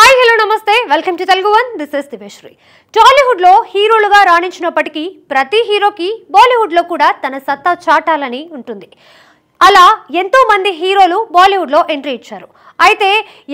hi hello నమస్తే welcome to Telugu one this is దివేశ్రీ టాలీవుడ్లో హీరోలుగా రాణించినప్పటికీ ప్రతి హీరోకి బాలీవుడ్లో కూడా తన సత్తా చాటాలని ఉంటుంది అలా ఎంతో మంది హీరోలు బాలీవుడ్లో ఎంట్రీ ఇచ్చారు అయితే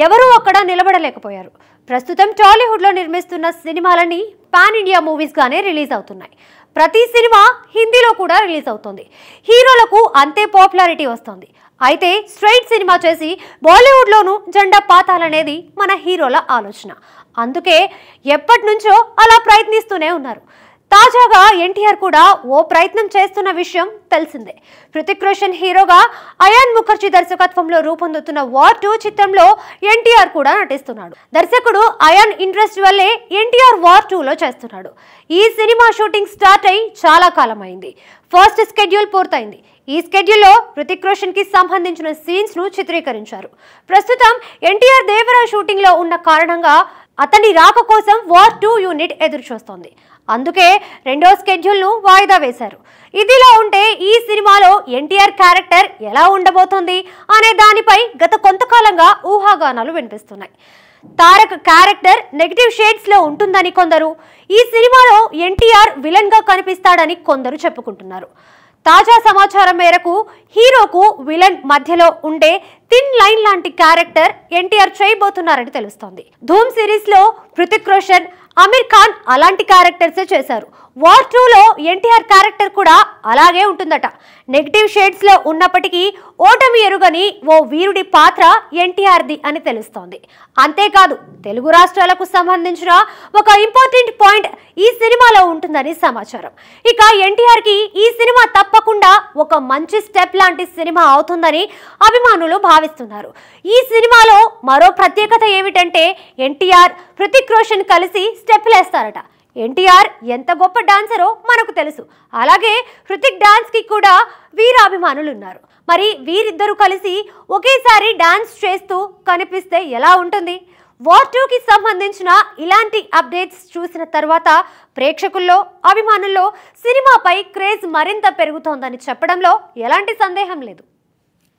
ఎవరూ అక్కడ నిలబడలేకపోయారు ప్రస్తుతం టాలీవుడ్లో నిర్మిస్తున్న సినిమాలన్నీ పాన్ ఇండియా మూవీస్గానే రిలీజ్ అవుతున్నాయి ప్రతి సినిమా హిందీలో కూడా రిలీజ్ అవుతుంది హీరోలకు అంతే పాపులారిటీ వస్తుంది అయితే స్ట్రైట్ సినిమా చేసి బాలీవుడ్లోనూ జెండా పాతాలనేది మన హీరోల ఆలోచన అందుకే ఎప్పటి నుంచో అలా ప్రయత్నిస్తూనే ఉన్నారు తాజాగా ఎన్టీఆర్ కూడా ఓ ప్రయత్నం చేస్తున్న విషయం తెలిసిందే హృతిక్ రోషన్ హీరోగా అయాన్ ముఖర్జీ దర్శకత్వంలో రూపొందుతున్న వార్ టూ చిత్రంలో ఎన్టీఆర్ కూడా నటిస్తున్నాడు దర్శకుడు అయాన్ ఇంట్రెస్ట్ వల్లే ఎన్టీఆర్ వార్ టూలో చేస్తున్నాడు ఈ సినిమా షూటింగ్ స్టార్ట్ అయి చాలా కాలం అయింది ఫస్ట్ స్కెడ్యూల్ పూర్తయింది ఈ స్కెడ్యూల్లో హృతిక్ రోషన్ కి సంబంధించిన సీన్స్ ను చిత్రీకరించారు ప్రస్తుతం ఎన్టీఆర్ దేవరా షూటింగ్ లో ఉన్న కారణంగా అతని రాక కోసం వార్ టూ యూనిట్ ఎదురు చూస్తోంది అందుకే రెండో స్కెడ్యూల్ను వాయిదా వేశారు ఇదిలా ఉంటే ఈ సినిమాలో ఎన్టీఆర్ క్యారెక్టర్ ఎలా ఉండబోతోంది అనే దానిపై గత కొంతకాలంగా ఊహాగానాలు వినిపిస్తున్నాయి తారక్ క్యారెక్టర్ నెగిటివ్ షేడ్స్లో ఉంటుందని కొందరు ఈ సినిమాలో ఎన్టీఆర్ విలన్గా కనిపిస్తాడని కొందరు చెప్పుకుంటున్నారు తాజా సమాచారం మేరకు హీరోకు విలన్ మధ్యలో ఉండే థిన్ లైన్ లాంటి క్యారెక్టర్ ఎన్టీఆర్ చేయబోతున్నారని తెలుస్తోంది ధూమ్ సిరీస్లో హృతిక్ రోషన్ అమీర్ ఖాన్ అలాంటి క్యారెక్టర్సే చేశారు వార్ టూలో ఎన్టీఆర్ క్యారెక్టర్ కూడా అలాగే ఉంటుందట నెగిటివ్ షేడ్స్లో ఉన్నప్పటికీ ఓటమి ఎరుగని ఓ వీరుడి పాత్ర ఎన్టీఆర్ది అని తెలుస్తోంది అంతేకాదు తెలుగు రాష్ట్రాలకు సంబంధించిన ఒక ఇంపార్టెంట్ పాయింట్ ఈ సినిమాలో ఉంటుందని సమాచారం ఇక ఎన్టీఆర్కి ఈ సినిమా తప్పకుండా ఒక మంచి స్టెప్ లాంటి సినిమా అవుతుందని అభిమానులు భావిస్తున్నారు ఈ సినిమాలో మరో ప్రత్యేకత ఏమిటంటే ఎన్టీఆర్ హృతిక్ రోషన్ కలిసి స్టెప్పులేస్తారట ఎన్టీఆర్ ఎంత గొప్ప డాన్సరో మనకు తెలుసు అలాగే హృతిక్ డాన్స్కి కూడా వీరాభిమానులు ఉన్నారు మరి వీరిద్దరూ కలిసి ఒకేసారి డాన్స్ చేస్తూ కనిపిస్తే ఎలా ఉంటుంది వార్ టూకి సంబంధించిన ఇలాంటి అప్డేట్స్ చూసిన తర్వాత ప్రేక్షకుల్లో అభిమానుల్లో సినిమాపై క్రేజ్ మరింత పెరుగుతోందని చెప్పడంలో ఎలాంటి సందేహం లేదు